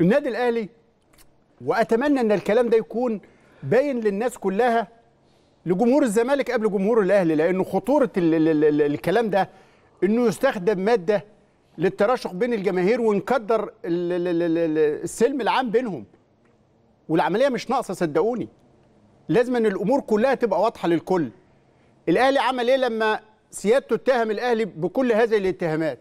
النادي الاهلي واتمنى ان الكلام ده يكون باين للناس كلها لجمهور الزمالك قبل جمهور الاهلي لانه خطوره الـ الـ الـ الكلام ده انه يستخدم ماده للتراشق بين الجماهير ونقدر السلم العام بينهم والعمليه مش ناقصه صدقوني لازم ان الامور كلها تبقى واضحه للكل الاهلي عمل ايه لما سيادته اتهم الاهلي بكل هذه الاتهامات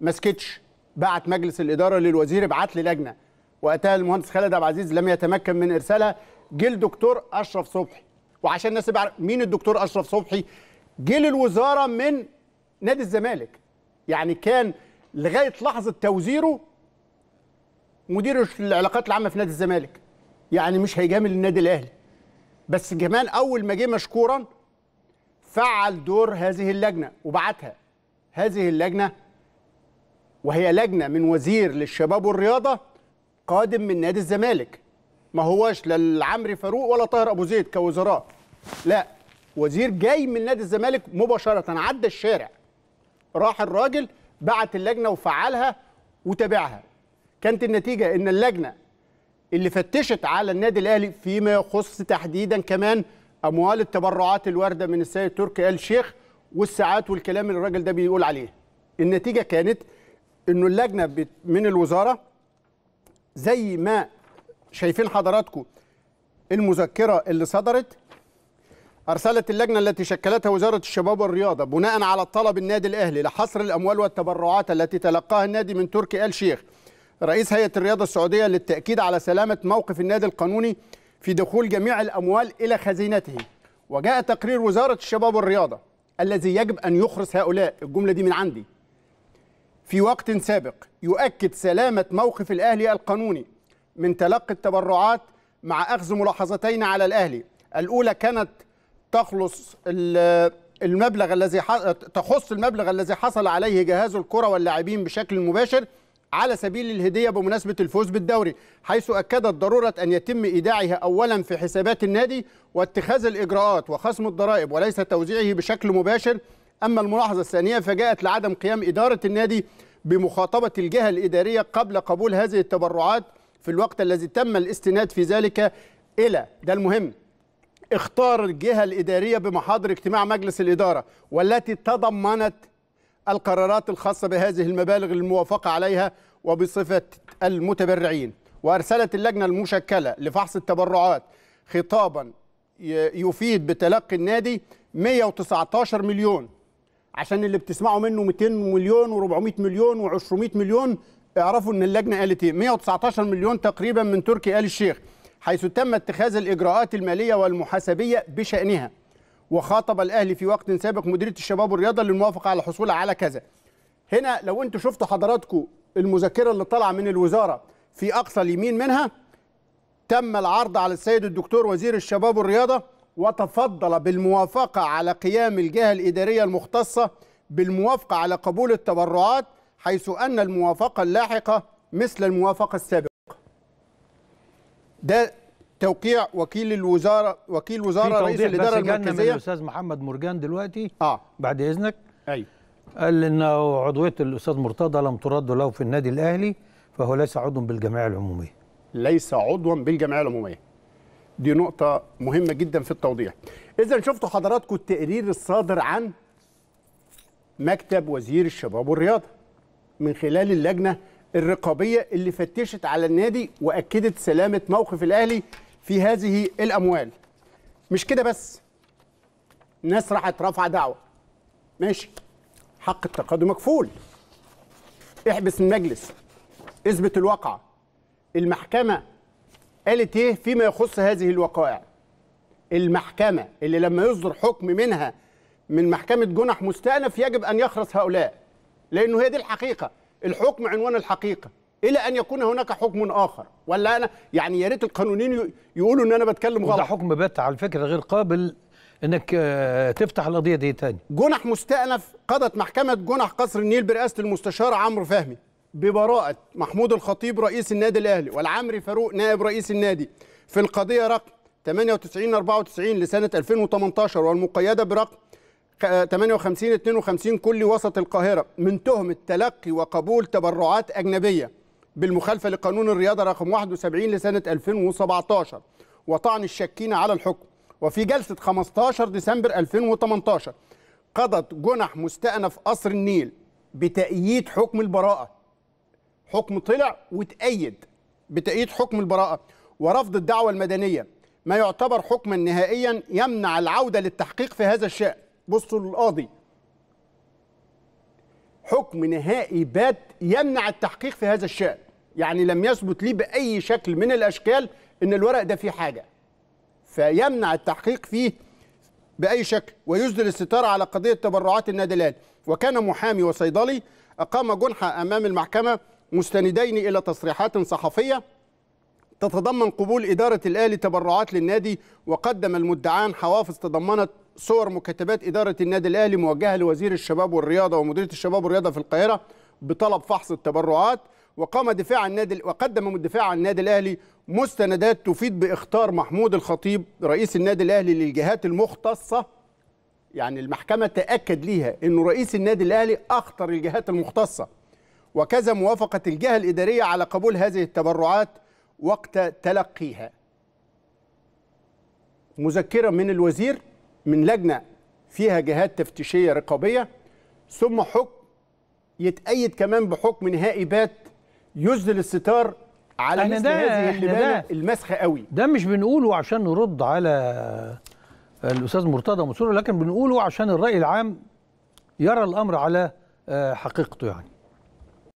ما سكتش بعت مجلس الاداره للوزير ابعت لي لجنه وقتها المهندس خالد عبد العزيز لم يتمكن من ارسالها جه الدكتور اشرف صبحي وعشان الناس تبقى مين الدكتور اشرف صبحي جه للوزاره من نادي الزمالك يعني كان لغايه لحظه توزيره مدير العلاقات العامه في نادي الزمالك يعني مش هيجامل النادي الاهلي بس كمان اول ما جه مشكورا فعل دور هذه اللجنه وبعتها هذه اللجنه وهي لجنه من وزير للشباب والرياضه قادم من نادي الزمالك ما هوش لا العمري فاروق ولا طاهر ابو زيد كوزراء لا وزير جاي من نادي الزمالك مباشره عدى الشارع راح الراجل بعت اللجنه وفعلها وتابعها كانت النتيجه ان اللجنه اللي فتشت على النادي الاهلي فيما يخص تحديدا كمان اموال التبرعات الوارده من السيد تركي آل شيخ والساعات والكلام اللي الراجل ده بيقول عليه النتيجه كانت انه اللجنه من الوزاره زي ما شايفين حضراتكم المذكره اللي صدرت أرسلت اللجنة التي شكلتها وزارة الشباب والرياضة بناء على طلب النادي الأهلي لحصر الأموال والتبرعات التي تلقاها النادي من تركي آل شيخ رئيس هيئة الرياضة السعودية للتأكيد على سلامة موقف النادي القانوني في دخول جميع الأموال إلى خزينته وجاء تقرير وزارة الشباب والرياضة الذي يجب أن يخرس هؤلاء الجملة دي من عندي في وقت سابق يؤكد سلامة موقف الأهلي القانوني من تلقي التبرعات مع أخذ ملاحظتين على الأهلي الأولى كانت تخلص المبلغ الذي تخص المبلغ الذي حصل عليه جهاز الكرة واللاعبين بشكل مباشر على سبيل الهدية بمناسبة الفوز بالدوري حيث أكدت ضرورة أن يتم إيداعها أولا في حسابات النادي واتخاذ الإجراءات وخصم الضرائب وليس توزيعه بشكل مباشر أما الملاحظة الثانية فجاءت لعدم قيام إدارة النادي بمخاطبة الجهة الإدارية قبل قبول هذه التبرعات في الوقت الذي تم الاستناد في ذلك إلى ده المهم اختار الجهة الإدارية بمحاضر اجتماع مجلس الإدارة والتي تضمنت القرارات الخاصة بهذه المبالغ الموافقة عليها وبصفة المتبرعين وأرسلت اللجنة المشكلة لفحص التبرعات خطابا يفيد بتلقي النادي 119 مليون عشان اللي بتسمعوا منه 200 مليون و400 مليون و200 مليون اعرفوا ان اللجنه قالت ايه 119 مليون تقريبا من تركي ال الشيخ حيث تم اتخاذ الاجراءات الماليه والمحاسبيه بشانها وخاطب الاهلي في وقت سابق مديريه الشباب والرياضه للموافقه على الحصول على كذا هنا لو انتوا شفتوا حضراتكم المذكره اللي طالعه من الوزاره في اقصى اليمين منها تم العرض على السيد الدكتور وزير الشباب والرياضه وتفضل بالموافقة على قيام الجهة الإدارية المختصة بالموافقة على قبول التبرعات حيث أن الموافقة اللاحقة مثل الموافقة السابقة ده توقيع وكيل الوزارة وكيل وزارة رئيس الإدارة المركزية الأستاذ محمد مرجان دلوقتي آه. بعد إذنك أيوه قال إن عضوية الأستاذ مرتضى لم ترد له في النادي الأهلي فهو ليس عضوا بالجمعية العمومية ليس عضوا بالجمعية العمومية دي نقطة مهمة جدا في التوضيح. إذا شفتوا حضراتكم التقرير الصادر عن مكتب وزير الشباب والرياضة من خلال اللجنة الرقابية اللي فتشت على النادي وأكدت سلامة موقف الأهلي في هذه الأموال. مش كده بس. ناس راحت رافعة دعوة. ماشي. حق التقاضي مكفول. احبس المجلس. اثبت الواقعة. المحكمة قالت ايه فيما يخص هذه الوقائع المحكمه اللي لما يصدر حكم منها من محكمه جنح مستأنف يجب ان يخرس هؤلاء لانه هي دي الحقيقه الحكم عنوان الحقيقه الى ان يكون هناك حكم اخر ولا انا يعني يا ريت القانونيين يقولوا ان انا بتكلم غلط ده حكم بات على فكره غير قابل انك آه، تفتح القضيه دي تاني جنح مستأنف قضت محكمه جنح قصر النيل برئاسه المستشار عمرو فهمي ببراءة محمود الخطيب رئيس النادي الأهلي والعمري فاروق نائب رئيس النادي في القضية رقم 9894 لسنة 2018 والمقيدة برقم 58 52 آه، كل وسط القاهرة من تهمة تلقي وقبول تبرعات أجنبية بالمخالفة لقانون الرياضة رقم 71 لسنة 2017 وطعن الشاكين على الحكم وفي جلسة 15 ديسمبر 2018 قضت جنح مستأنف قصر النيل بتأييد حكم البراءة حكم طلع وتأيد بتأييد حكم البراءة ورفض الدعوة المدنية ما يعتبر حكما نهائيا يمنع العودة للتحقيق في هذا الشأن بصوا للقاضي حكم نهائي بات يمنع التحقيق في هذا الشأن يعني لم يثبت لي بأي شكل من الأشكال إن الورق ده فيه حاجة فيمنع التحقيق فيه بأي شكل ويسدل الستار على قضية تبرعات النادي الأهلي وكان محامي وصيدلي أقام جنحة أمام المحكمة مستندين إلى تصريحات صحفية تتضمن قبول إدارة الأهلي تبرعات للنادي وقدم المدعان حوافز تضمنت صور مكتبات إدارة النادي الأهلي موجهة لوزير الشباب والرياضة ومديرية الشباب والرياضة في القاهرة بطلب فحص التبرعات وقام دفاع عن النادي وقدم الدفاع عن النادي الأهلي مستندات تفيد باختار محمود الخطيب رئيس النادي الأهلي للجهات المختصة يعني المحكمة تأكد ليها أنه رئيس النادي الأهلي أخطر الجهات المختصة وكذا موافقة الجهة الإدارية على قبول هذه التبرعات وقت تلقيها مذكرة من الوزير من لجنة فيها جهات تفتيشية رقابية ثم حكم يتأيد كمان بحكم نهائي بات يزل الستار على مثل هذه الحبالة المسخة قوي ده مش بنقوله عشان نرد على الأستاذ مرتضى منصور لكن بنقوله عشان الرأي العام يرى الأمر على آه، حقيقته يعني